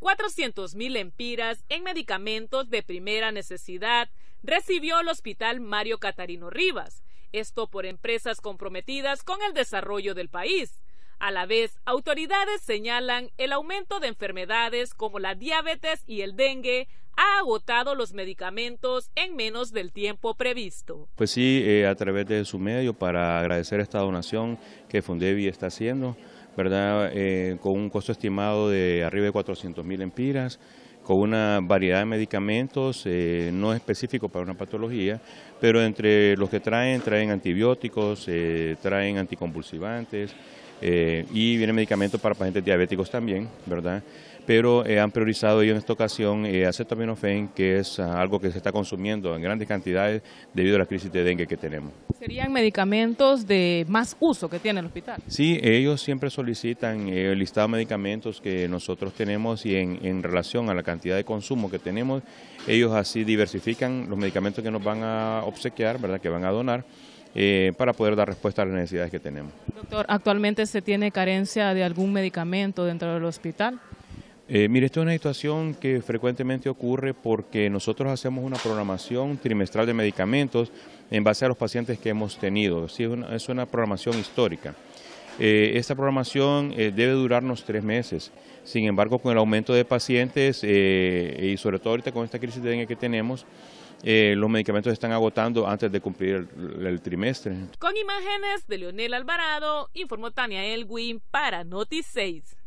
400 mil empiras en medicamentos de primera necesidad recibió el Hospital Mario Catarino Rivas, esto por empresas comprometidas con el desarrollo del país. A la vez, autoridades señalan el aumento de enfermedades como la diabetes y el dengue ha agotado los medicamentos en menos del tiempo previsto. Pues sí, eh, a través de su medio para agradecer esta donación que Fundevi está haciendo. ¿verdad? Eh, con un costo estimado de arriba de 400 mil empiras, con una variedad de medicamentos eh, no específicos para una patología, pero entre los que traen, traen antibióticos, eh, traen anticonvulsivantes, eh, y vienen medicamentos para pacientes diabéticos también, ¿verdad? Pero eh, han priorizado ellos en esta ocasión eh, acetaminofén, que es ah, algo que se está consumiendo en grandes cantidades debido a la crisis de dengue que tenemos. ¿Serían medicamentos de más uso que tiene el hospital? Sí, ellos siempre solicitan el listado de medicamentos que nosotros tenemos y en, en relación a la cantidad de consumo que tenemos, ellos así diversifican los medicamentos que nos van a obsequiar, ¿verdad? Que van a donar eh, para poder dar respuesta a las necesidades que tenemos. Doctor, ¿actualmente se tiene carencia de algún medicamento dentro del hospital? Eh, mire, esto es una situación que frecuentemente ocurre porque nosotros hacemos una programación trimestral de medicamentos en base a los pacientes que hemos tenido. es una programación histórica. Eh, esta programación eh, debe durarnos tres meses. Sin embargo, con el aumento de pacientes eh, y sobre todo ahorita con esta crisis de dengue que tenemos, los medicamentos están agotando antes de cumplir el, trimestre. Con imágenes de Leonel Alvarado, informó Tania Elwin para Noti 6.